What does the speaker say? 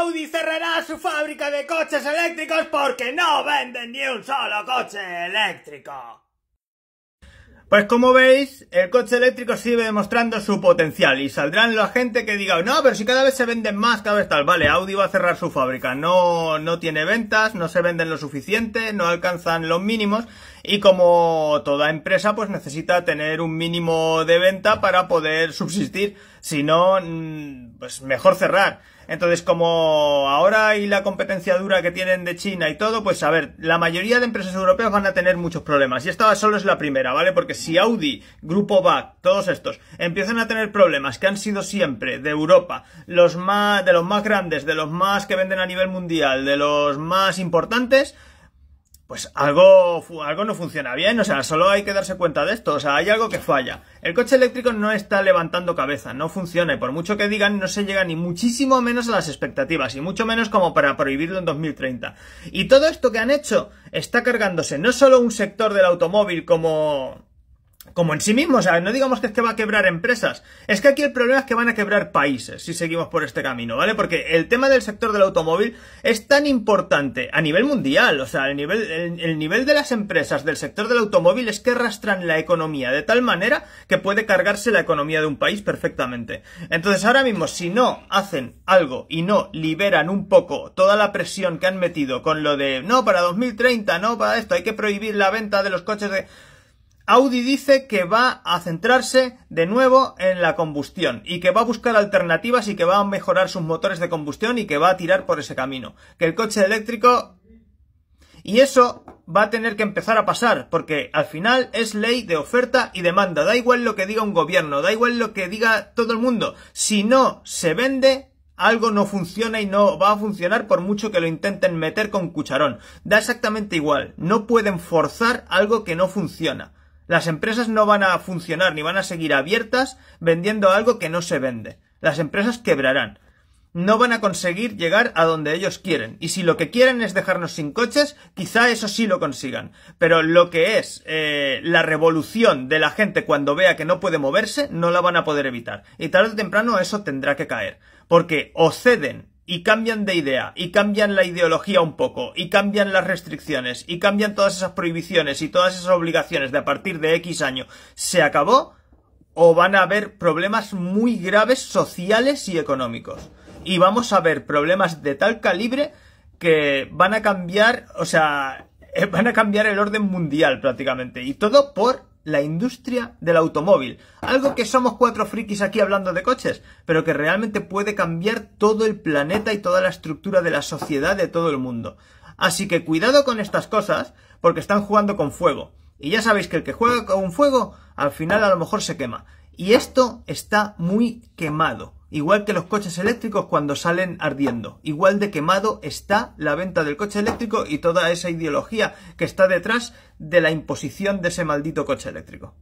Audi cerrará su fábrica de coches eléctricos porque no venden ni un solo coche eléctrico. Pues como veis, el coche eléctrico sigue demostrando su potencial y saldrán la gente que diga, no, pero si cada vez se venden más, cada vez tal, vale, Audi va a cerrar su fábrica, no, no tiene ventas, no se venden lo suficiente, no alcanzan los mínimos y como toda empresa pues necesita tener un mínimo de venta para poder subsistir, si no, mm, pues mejor cerrar. Entonces, como ahora hay la competencia dura que tienen de China y todo, pues a ver, la mayoría de empresas europeas van a tener muchos problemas. Y esta solo es la primera, ¿vale? Porque si Audi, Grupo BAC, todos estos, empiezan a tener problemas que han sido siempre de Europa, los más, de los más grandes, de los más que venden a nivel mundial, de los más importantes, pues algo, algo no funciona bien, o sea, solo hay que darse cuenta de esto, o sea, hay algo que falla. El coche eléctrico no está levantando cabeza, no funciona, y por mucho que digan, no se llega ni muchísimo menos a las expectativas, y mucho menos como para prohibirlo en 2030. Y todo esto que han hecho está cargándose no solo un sector del automóvil como como en sí mismo, o sea, no digamos que es que va a quebrar empresas, es que aquí el problema es que van a quebrar países si seguimos por este camino, ¿vale? Porque el tema del sector del automóvil es tan importante a nivel mundial, o sea, el nivel, el, nivel de las empresas del sector del automóvil es que arrastran la economía de tal manera que puede cargarse la economía de un país perfectamente. Entonces ahora mismo, si no hacen algo y no liberan un poco toda la presión que han metido con lo de, no, para 2030, no, para esto, hay que prohibir la venta de los coches de... Audi dice que va a centrarse de nuevo en la combustión y que va a buscar alternativas y que va a mejorar sus motores de combustión y que va a tirar por ese camino. Que el coche eléctrico... Y eso va a tener que empezar a pasar, porque al final es ley de oferta y demanda. Da igual lo que diga un gobierno, da igual lo que diga todo el mundo. Si no se vende, algo no funciona y no va a funcionar por mucho que lo intenten meter con cucharón. Da exactamente igual. No pueden forzar algo que no funciona. Las empresas no van a funcionar ni van a seguir abiertas vendiendo algo que no se vende. Las empresas quebrarán. No van a conseguir llegar a donde ellos quieren. Y si lo que quieren es dejarnos sin coches, quizá eso sí lo consigan. Pero lo que es eh, la revolución de la gente cuando vea que no puede moverse, no la van a poder evitar. Y tarde o temprano eso tendrá que caer. Porque o ceden y cambian de idea, y cambian la ideología un poco, y cambian las restricciones, y cambian todas esas prohibiciones y todas esas obligaciones de a partir de X año, ¿se acabó? ¿O van a haber problemas muy graves sociales y económicos? Y vamos a ver problemas de tal calibre que van a cambiar, o sea, eh, van a cambiar el orden mundial prácticamente. Y todo por la industria del automóvil. Algo que somos cuatro frikis aquí hablando de coches, pero que realmente puede cambiar todo el planeta y toda la estructura de la sociedad de todo el mundo. Así que cuidado con estas cosas, porque están jugando con fuego. Y ya sabéis que el que juega con fuego, al final a lo mejor se quema. Y esto está muy quemado. Igual que los coches eléctricos cuando salen ardiendo. Igual de quemado está la venta del coche eléctrico y toda esa ideología que está detrás de la imposición de ese maldito coche eléctrico.